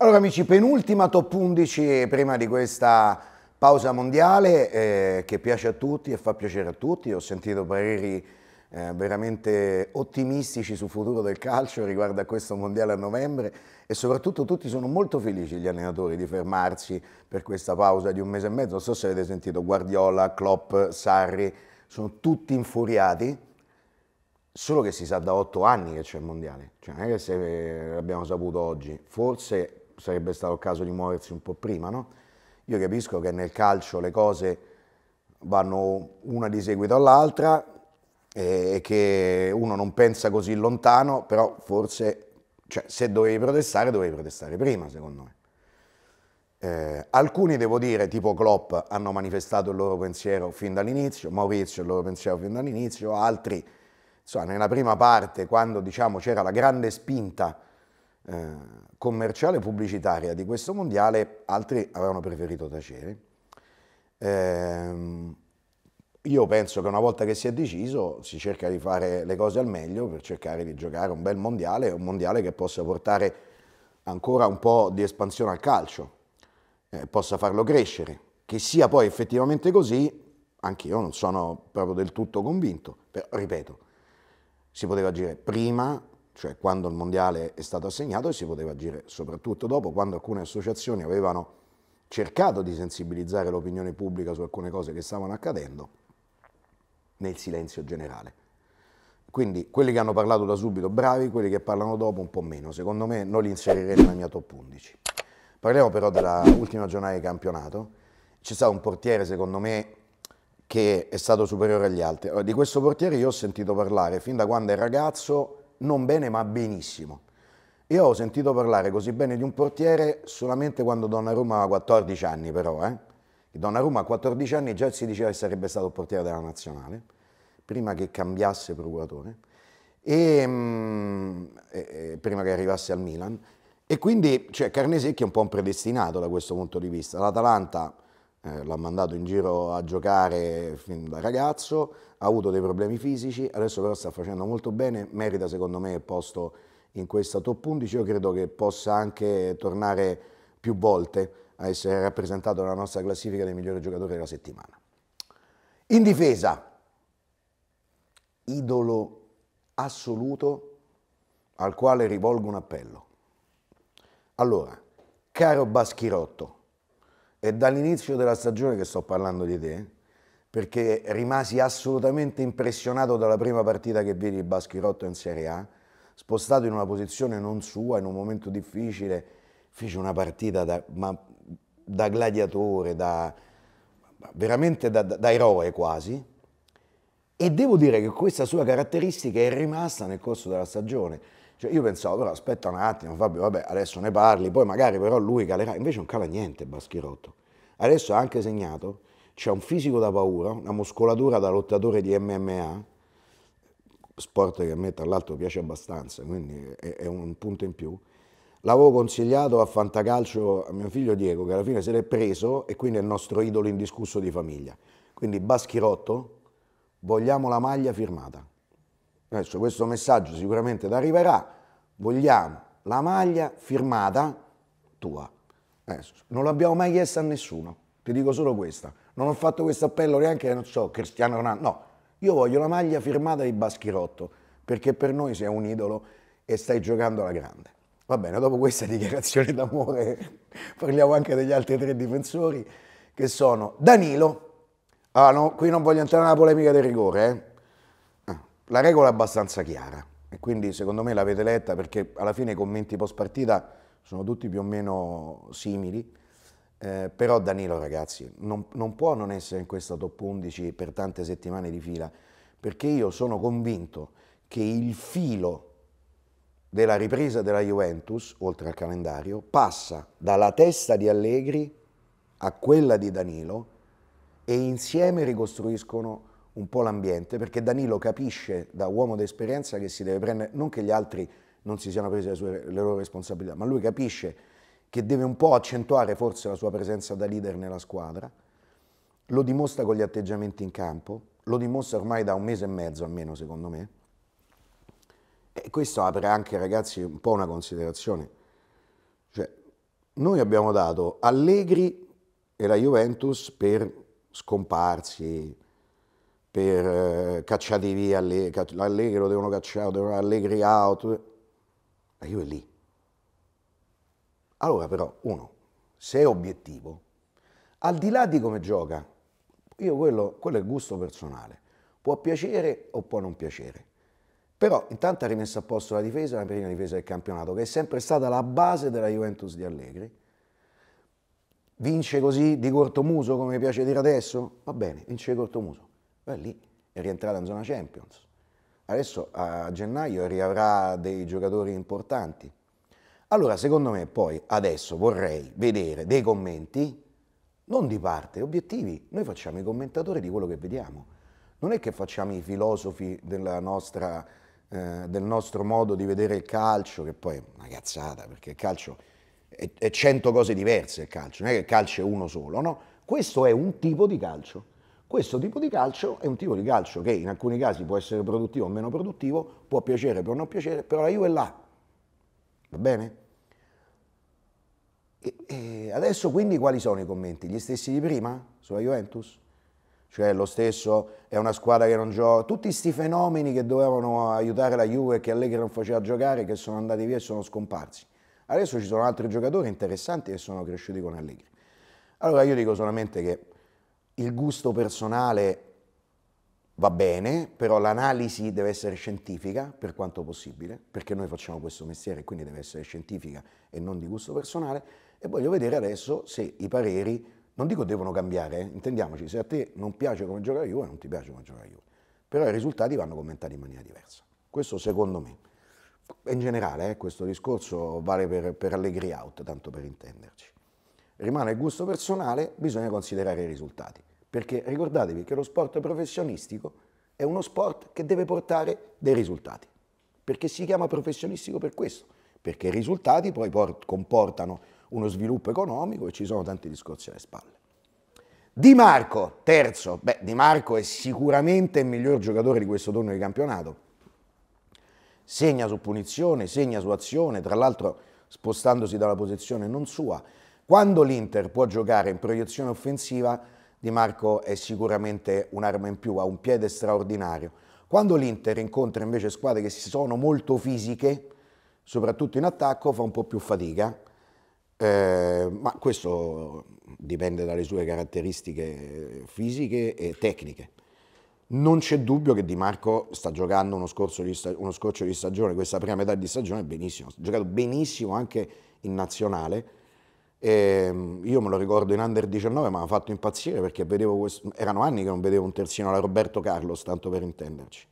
Allora amici, penultima top 11 prima di questa pausa mondiale eh, che piace a tutti e fa piacere a tutti. Ho sentito pareri eh, veramente ottimistici sul futuro del calcio riguardo a questo mondiale a novembre e soprattutto tutti sono molto felici gli allenatori di fermarsi per questa pausa di un mese e mezzo. Non so se avete sentito Guardiola, Klopp, Sarri, sono tutti infuriati solo che si sa da otto anni che c'è il mondiale, cioè non è che se eh, l'abbiamo saputo oggi, forse sarebbe stato il caso di muoversi un po' prima, no? Io capisco che nel calcio le cose vanno una di seguito all'altra e che uno non pensa così lontano, però forse, cioè, se dovevi protestare, dovevi protestare prima, secondo me. Eh, alcuni, devo dire, tipo Klopp, hanno manifestato il loro pensiero fin dall'inizio, Maurizio il loro pensiero fin dall'inizio, altri, insomma, nella prima parte, quando diciamo c'era la grande spinta eh, commerciale pubblicitaria di questo mondiale, altri avevano preferito tacere. Eh, io penso che una volta che si è deciso si cerca di fare le cose al meglio per cercare di giocare un bel mondiale, un mondiale che possa portare ancora un po' di espansione al calcio, eh, possa farlo crescere. Che sia poi effettivamente così, anch'io non sono proprio del tutto convinto, però ripeto, si poteva agire prima cioè quando il mondiale è stato assegnato e si poteva agire soprattutto dopo, quando alcune associazioni avevano cercato di sensibilizzare l'opinione pubblica su alcune cose che stavano accadendo, nel silenzio generale. Quindi quelli che hanno parlato da subito bravi, quelli che parlano dopo un po' meno, secondo me non li inserirei nella mia top 11. Parliamo però della ultima giornata di campionato, c'è stato un portiere secondo me che è stato superiore agli altri. Di questo portiere io ho sentito parlare fin da quando è ragazzo non bene ma benissimo. Io ho sentito parlare così bene di un portiere solamente quando Donnarumma aveva 14 anni però, eh? Donnarumma a 14 anni già si diceva che sarebbe stato portiere della nazionale, prima che cambiasse procuratore, e, mm, e, e, prima che arrivasse al Milan. E quindi cioè, Carnesecchi è un po' un predestinato da questo punto di vista. L'Atalanta eh, l'ha mandato in giro a giocare fin da ragazzo, ha avuto dei problemi fisici, adesso però sta facendo molto bene, merita secondo me il posto in questa top 11, io credo che possa anche tornare più volte a essere rappresentato nella nostra classifica dei migliori giocatori della settimana. In difesa, idolo assoluto al quale rivolgo un appello. Allora, caro Baschirotto, è dall'inizio della stagione che sto parlando di te, perché rimasi assolutamente impressionato dalla prima partita che vedi il Baschirotto in Serie A, spostato in una posizione non sua, in un momento difficile, fece una partita da, ma, da gladiatore, da, veramente da, da eroe quasi, e devo dire che questa sua caratteristica è rimasta nel corso della stagione cioè io pensavo, però aspetta un attimo, Fabio, vabbè, adesso ne parli, poi magari però lui calerà. Invece non cala niente Baschirotto. Adesso ha anche segnato, c'è un fisico da paura, una muscolatura da lottatore di MMA, sport che a me tra l'altro piace abbastanza, quindi è, è un punto in più. L'avevo consigliato a Fantacalcio a mio figlio Diego, che alla fine se l'è preso e quindi è il nostro idolo indiscusso di famiglia. Quindi Baschirotto, vogliamo la maglia firmata. Adesso questo messaggio sicuramente ti arriverà, vogliamo la maglia firmata tua. Adesso, non l'abbiamo mai chiesta a nessuno, ti dico solo questa. Non ho fatto questo appello neanche, non so, Cristiano Ronaldo, no. Io voglio la maglia firmata di Baschirotto, perché per noi sei un idolo e stai giocando alla grande. Va bene, dopo questa dichiarazione d'amore parliamo anche degli altri tre difensori che sono Danilo. Ah no, qui non voglio entrare nella polemica del rigore, eh la regola è abbastanza chiara e quindi secondo me l'avete letta perché alla fine i commenti post partita sono tutti più o meno simili, eh, però Danilo ragazzi non, non può non essere in questa top 11 per tante settimane di fila perché io sono convinto che il filo della ripresa della Juventus, oltre al calendario, passa dalla testa di Allegri a quella di Danilo e insieme ricostruiscono un po' l'ambiente, perché Danilo capisce da uomo d'esperienza che si deve prendere, non che gli altri non si siano presi le, sue, le loro responsabilità, ma lui capisce che deve un po' accentuare forse la sua presenza da leader nella squadra, lo dimostra con gli atteggiamenti in campo, lo dimostra ormai da un mese e mezzo almeno secondo me, e questo apre anche ragazzi un po' una considerazione, cioè noi abbiamo dato Allegri e la Juventus per scomparsi, per eh, cacciati via Allegri, lo devono cacciare, devono Allegri out. Ma io è lì. Allora però, uno, se è obiettivo, al di là di come gioca, io quello, quello è gusto personale. Può piacere o può non piacere. Però intanto ha rimesso a posto la difesa, la prima difesa del campionato, che è sempre stata la base della Juventus di Allegri. Vince così di corto muso, come piace dire adesso? Va bene, vince di corto muso. Beh, lì è rientrata in zona Champions. Adesso a gennaio riavrà dei giocatori importanti. Allora, secondo me, poi adesso vorrei vedere dei commenti, non di parte, obiettivi. Noi facciamo i commentatori di quello che vediamo. Non è che facciamo i filosofi nostra, eh, del nostro modo di vedere il calcio, che poi è una cazzata, perché il calcio è, è cento cose diverse, il calcio, non è che il calcio è uno solo, no? Questo è un tipo di calcio. Questo tipo di calcio è un tipo di calcio che in alcuni casi può essere produttivo o meno produttivo, può piacere o non piacere, però la Juve è là. Va bene? E, e adesso quindi quali sono i commenti? Gli stessi di prima sulla Juventus? Cioè lo stesso è una squadra che non gioca, tutti questi fenomeni che dovevano aiutare la Juve e che Allegri non faceva giocare, che sono andati via e sono scomparsi. Adesso ci sono altri giocatori interessanti che sono cresciuti con Allegri. Allora io dico solamente che il gusto personale va bene, però l'analisi deve essere scientifica per quanto possibile, perché noi facciamo questo mestiere, quindi deve essere scientifica e non di gusto personale, e voglio vedere adesso se i pareri, non dico devono cambiare, eh, intendiamoci, se a te non piace come gioca la Juve, non ti piace come gioca la Juve, però i risultati vanno commentati in maniera diversa. Questo secondo me. In generale eh, questo discorso vale per, per Allegri Out, tanto per intenderci rimane il gusto personale, bisogna considerare i risultati. Perché ricordatevi che lo sport professionistico è uno sport che deve portare dei risultati. Perché si chiama professionistico per questo. Perché i risultati poi comportano uno sviluppo economico e ci sono tanti discorsi alle spalle. Di Marco, terzo. Beh, Di Marco è sicuramente il miglior giocatore di questo turno di campionato. Segna su punizione, segna su azione, tra l'altro spostandosi dalla posizione non sua. Quando l'Inter può giocare in proiezione offensiva, Di Marco è sicuramente un'arma in più, ha un piede straordinario. Quando l'Inter incontra invece squadre che si sono molto fisiche, soprattutto in attacco, fa un po' più fatica, eh, ma questo dipende dalle sue caratteristiche fisiche e tecniche. Non c'è dubbio che Di Marco sta giocando uno, sta uno scorcio di stagione, questa prima metà di stagione, benissimo. Ha giocato benissimo anche in nazionale e ehm, io me lo ricordo in under 19, mi ha fatto impazzire perché questo, erano anni che non vedevo un terzino alla Roberto Carlos, tanto per intenderci.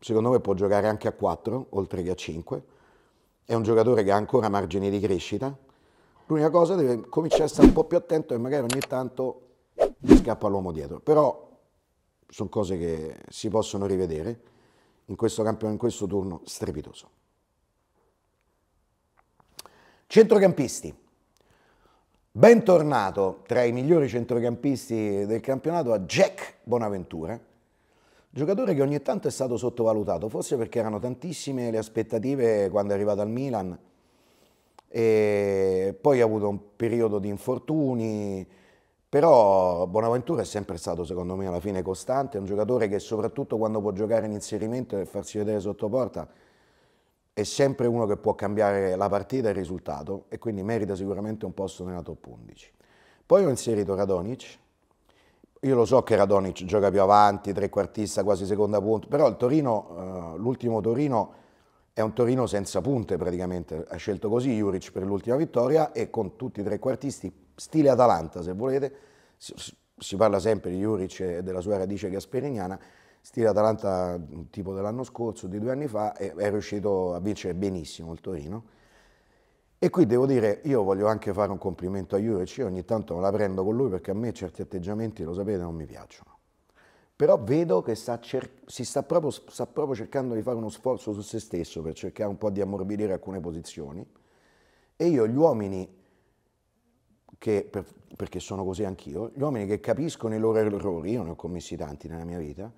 Secondo me può giocare anche a 4, oltre che a 5. È un giocatore che ha ancora margini di crescita. L'unica cosa deve cominciare a stare un po' più attento e magari ogni tanto gli scappa l'uomo dietro. Però sono cose che si possono rivedere in questo campionato, in questo turno strepitoso. Centrocampisti. Bentornato tra i migliori centrocampisti del campionato a Jack Bonaventura, giocatore che ogni tanto è stato sottovalutato, forse perché erano tantissime le aspettative quando è arrivato al Milan e poi ha avuto un periodo di infortuni, però Bonaventura è sempre stato secondo me alla fine costante, è un giocatore che soprattutto quando può giocare in inserimento e farsi vedere sotto porta è sempre uno che può cambiare la partita e il risultato e quindi merita sicuramente un posto nella top 11. Poi ho inserito Radonic, io lo so che Radonic gioca più avanti, trequartista, quasi seconda punta, però l'ultimo Torino, eh, Torino è un Torino senza punte praticamente, ha scelto così Juric per l'ultima vittoria e con tutti i trequartisti, stile Atalanta se volete, si, si parla sempre di Juric e della sua radice gasperiniana, stile Atalanta mm, tipo dell'anno scorso, di due anni fa, è, è riuscito a vincere benissimo il Torino. E qui devo dire, io voglio anche fare un complimento a Juric, io ogni tanto me la prendo con lui perché a me certi atteggiamenti, lo sapete, non mi piacciono. Però vedo che sta si sta proprio, sta proprio cercando di fare uno sforzo su se stesso per cercare un po' di ammorbidire alcune posizioni. E io gli uomini che, per, perché sono così anch'io, gli uomini che capiscono i loro errori, io ne ho commessi tanti nella mia vita,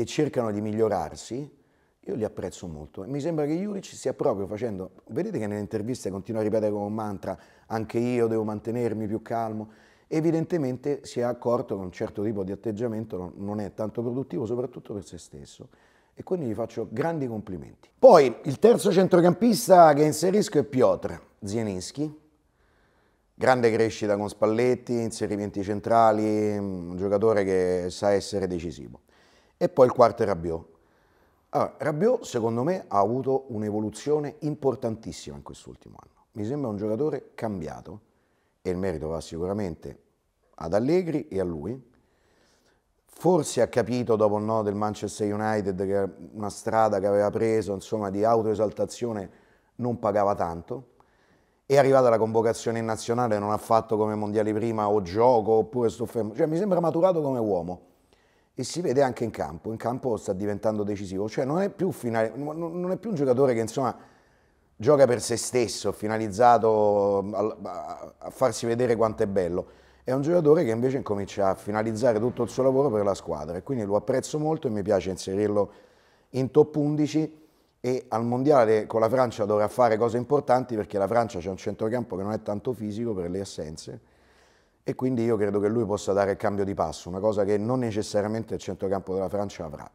e cercano di migliorarsi, io li apprezzo molto. E mi sembra che Juric stia proprio facendo, vedete che nelle interviste continua a ripetere come un mantra, anche io devo mantenermi più calmo, evidentemente si è accorto che un certo tipo di atteggiamento non è tanto produttivo, soprattutto per se stesso. E quindi gli faccio grandi complimenti. Poi il terzo centrocampista che inserisco è Piotr Zieninski, grande crescita con Spalletti, inserimenti centrali, un giocatore che sa essere decisivo. E poi il quarto è Rabiot. Allora, Rabiot secondo me ha avuto un'evoluzione importantissima in quest'ultimo anno. Mi sembra un giocatore cambiato e il merito va sicuramente ad Allegri e a lui. Forse ha capito dopo il no del Manchester United che una strada che aveva preso, insomma, di autoesaltazione non pagava tanto. È arrivata la convocazione in nazionale, non ha fatto come mondiali prima o gioco oppure sto fermo. Cioè mi sembra maturato come uomo e si vede anche in campo, in campo sta diventando decisivo, cioè non è più, finale, non è più un giocatore che insomma gioca per se stesso, finalizzato a, a farsi vedere quanto è bello, è un giocatore che invece incomincia a finalizzare tutto il suo lavoro per la squadra e quindi lo apprezzo molto e mi piace inserirlo in top 11 e al mondiale con la Francia dovrà fare cose importanti perché la Francia c'è un centrocampo che non è tanto fisico per le assenze e quindi io credo che lui possa dare il cambio di passo, una cosa che non necessariamente il centrocampo della Francia avrà.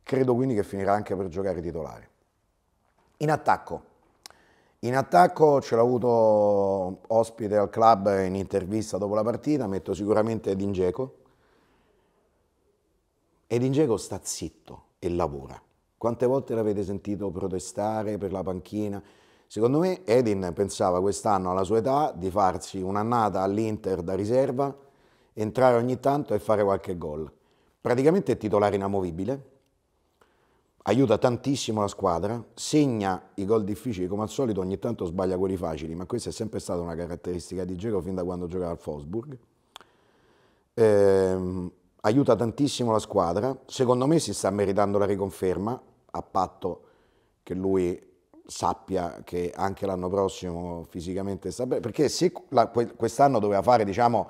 Credo quindi che finirà anche per giocare titolare. In attacco. In attacco ce l'ha avuto ospite al club in intervista dopo la partita, metto sicuramente Dingeco. Dzeko. Edin sta zitto e lavora. Quante volte l'avete sentito protestare per la panchina? Secondo me Edin pensava quest'anno alla sua età di farsi un'annata all'Inter da riserva, entrare ogni tanto e fare qualche gol. Praticamente è titolare inamovibile, aiuta tantissimo la squadra, segna i gol difficili come al solito, ogni tanto sbaglia quelli facili, ma questa è sempre stata una caratteristica di Giro fin da quando giocava al Fosburg. Eh, aiuta tantissimo la squadra, secondo me si sta meritando la riconferma, a patto che lui sappia che anche l'anno prossimo fisicamente sta bene, perché se quest'anno doveva fare, diciamo,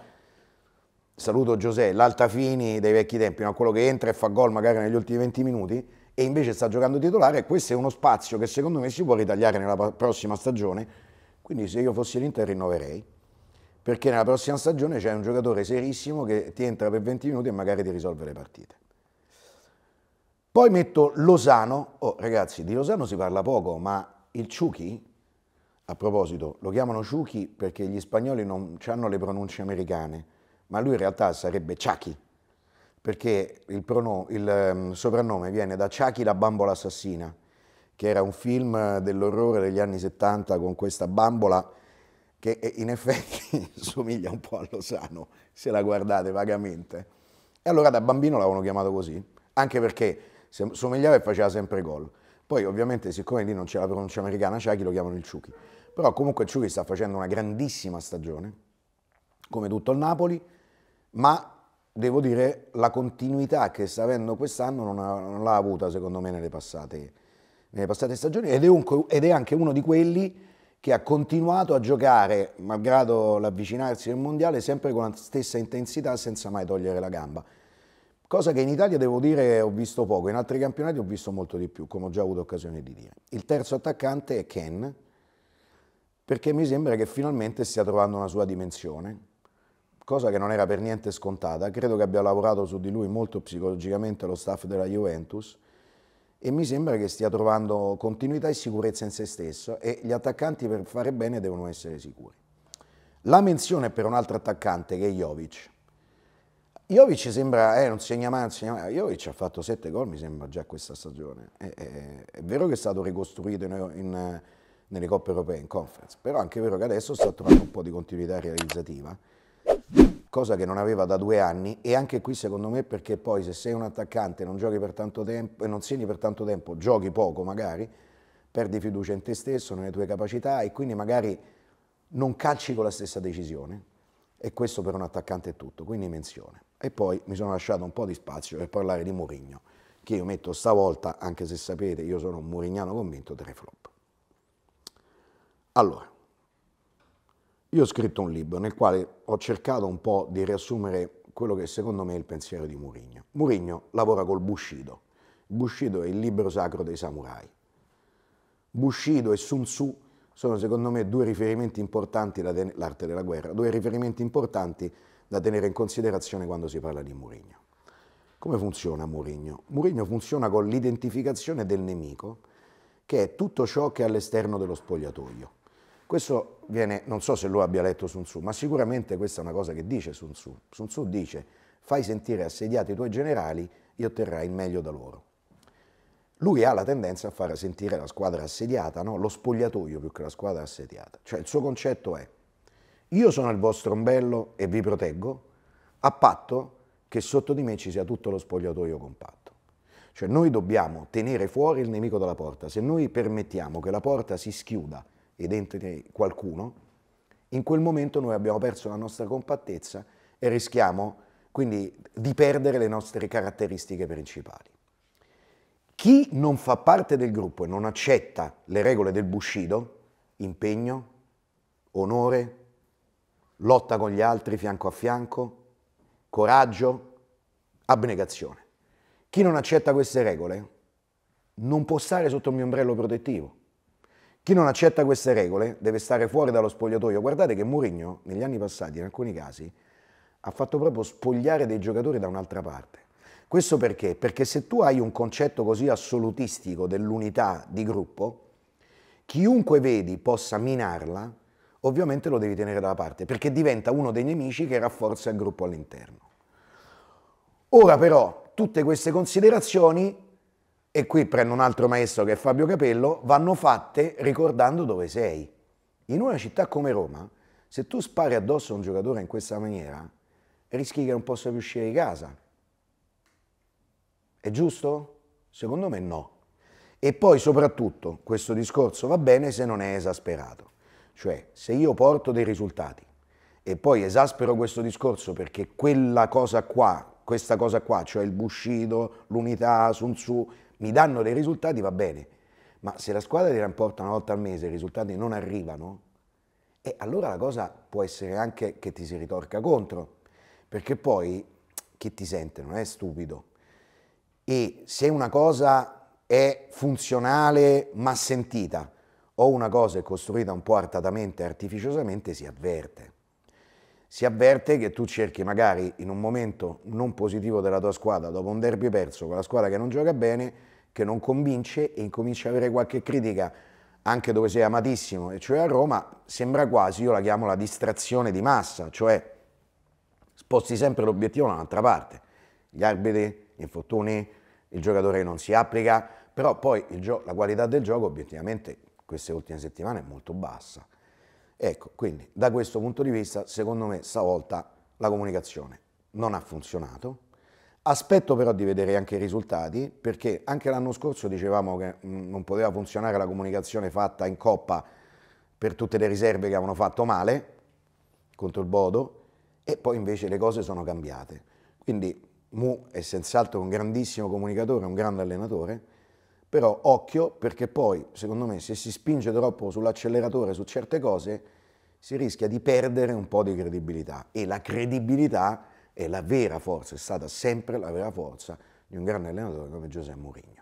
saluto Giuseppe, l'Altafini dei vecchi tempi, no? quello che entra e fa gol magari negli ultimi 20 minuti, e invece sta giocando titolare, questo è uno spazio che secondo me si può ritagliare nella prossima stagione, quindi se io fossi l'Inter rinnoverei, perché nella prossima stagione c'è un giocatore serissimo che ti entra per 20 minuti e magari ti risolve le partite. Poi metto Losano, oh ragazzi di Losano si parla poco, ma il Ciuchi, a proposito, lo chiamano Ciuchi perché gli spagnoli non hanno le pronunce americane, ma lui in realtà sarebbe Chucky, perché il, il um, soprannome viene da Chucky la bambola assassina, che era un film dell'orrore degli anni 70 con questa bambola che eh, in effetti somiglia un po' a Losano, se la guardate vagamente. E allora da bambino l'avevano chiamato così, anche perché somigliava e faceva sempre gol. Poi ovviamente siccome lì non c'è la pronuncia americana, Ciachi lo chiamano il Ciuchi. Però comunque Ciuchi sta facendo una grandissima stagione, come tutto il Napoli, ma devo dire la continuità che sta avendo quest'anno non, l'ha avuta secondo me nelle passate, nelle passate stagioni ed è, un, ed è anche uno di quelli che ha continuato a giocare, malgrado l'avvicinarsi al mondiale, sempre con la stessa intensità senza mai togliere la gamba cosa che in Italia devo dire ho visto poco, in altri campionati ho visto molto di più, come ho già avuto occasione di dire. Il terzo attaccante è Ken, perché mi sembra che finalmente stia trovando una sua dimensione, cosa che non era per niente scontata. Credo che abbia lavorato su di lui molto psicologicamente lo staff della Juventus e mi sembra che stia trovando continuità e sicurezza in se stesso e gli attaccanti per fare bene devono essere sicuri. La menzione per un altro attaccante che è Jovic. Jovic sembra, eh, non segna mai, non segna mai. Jovic ha fatto sette gol, mi sembra, già questa stagione. È, è, è vero che è stato ricostruito in, in, nelle coppe europee, in conference, però è anche vero che adesso sta trovando un po' di continuità realizzativa, cosa che non aveva da due anni, e anche qui secondo me perché poi se sei un attaccante non giochi per tanto tempo, e eh, non segni per tanto tempo, giochi poco magari, perdi fiducia in te stesso, nelle tue capacità, e quindi magari non calci con la stessa decisione, e questo per un attaccante è tutto, quindi menzione e poi mi sono lasciato un po' di spazio per parlare di Mourinho, che io metto stavolta, anche se sapete, io sono un Murignano convinto, tre flop. Allora, io ho scritto un libro nel quale ho cercato un po' di riassumere quello che secondo me è il pensiero di Mourinho. Mourinho lavora col Bushido. Bushido è il libro sacro dei samurai. Bushido e Sun Tzu sono secondo me due riferimenti importanti, l'arte della guerra, due riferimenti importanti da tenere in considerazione quando si parla di Mourinho. Come funziona Mourinho? Mourinho funziona con l'identificazione del nemico, che è tutto ciò che è all'esterno dello spogliatoio. Questo viene, non so se lui abbia letto Sun Tzu, ma sicuramente questa è una cosa che dice Sun Tzu. Sun Tzu dice, fai sentire assediati i tuoi generali e otterrai il meglio da loro. Lui ha la tendenza a far sentire la squadra assediata, no? lo spogliatoio più che la squadra assediata. Cioè il suo concetto è, io sono il vostro ombello e vi proteggo, a patto che sotto di me ci sia tutto lo spogliatoio compatto. Cioè noi dobbiamo tenere fuori il nemico dalla porta. Se noi permettiamo che la porta si schiuda ed entri qualcuno, in quel momento noi abbiamo perso la nostra compattezza e rischiamo quindi di perdere le nostre caratteristiche principali. Chi non fa parte del gruppo e non accetta le regole del Bushido, impegno, onore, lotta con gli altri fianco a fianco, coraggio, abnegazione. Chi non accetta queste regole non può stare sotto il mio ombrello protettivo. Chi non accetta queste regole deve stare fuori dallo spogliatoio. Guardate che Mourinho negli anni passati, in alcuni casi, ha fatto proprio spogliare dei giocatori da un'altra parte. Questo perché? Perché se tu hai un concetto così assolutistico dell'unità di gruppo, chiunque vedi possa minarla, ovviamente lo devi tenere da parte, perché diventa uno dei nemici che rafforza il gruppo all'interno. Ora però, tutte queste considerazioni, e qui prendo un altro maestro che è Fabio Capello, vanno fatte ricordando dove sei. In una città come Roma, se tu spari addosso a un giocatore in questa maniera, rischi che non possa più uscire di casa. È giusto? Secondo me no. E poi soprattutto questo discorso va bene se non è esasperato. Cioè, se io porto dei risultati e poi esaspero questo discorso perché quella cosa qua, questa cosa qua, cioè il Bushido, l'unità, Sun Tzu, mi danno dei risultati, va bene. Ma se la squadra ti rapporta una volta al mese e i risultati non arrivano, e allora la cosa può essere anche che ti si ritorca contro, perché poi chi ti sente non è stupido. E se una cosa è funzionale ma sentita, o una cosa è costruita un po' artatamente, artificiosamente, si avverte. Si avverte che tu cerchi magari in un momento non positivo della tua squadra, dopo un derby perso con la squadra che non gioca bene, che non convince e incominci a avere qualche critica anche dove sei amatissimo, e cioè a Roma, sembra quasi, io la chiamo la distrazione di massa, cioè sposti sempre l'obiettivo da un'altra parte. Gli arbitri, gli infortuni, il giocatore che non si applica, però poi la qualità del gioco obiettivamente queste ultime settimane è molto bassa. Ecco, quindi da questo punto di vista, secondo me stavolta la comunicazione non ha funzionato. Aspetto però di vedere anche i risultati, perché anche l'anno scorso dicevamo che mm, non poteva funzionare la comunicazione fatta in coppa per tutte le riserve che avevano fatto male contro il Bodo, e poi invece le cose sono cambiate. Quindi Mu è senz'altro un grandissimo comunicatore, un grande allenatore, però occhio perché poi, secondo me, se si spinge troppo sull'acceleratore su certe cose, si rischia di perdere un po' di credibilità. E la credibilità è la vera forza, è stata sempre la vera forza di un grande allenatore come Giuseppe Mourinho.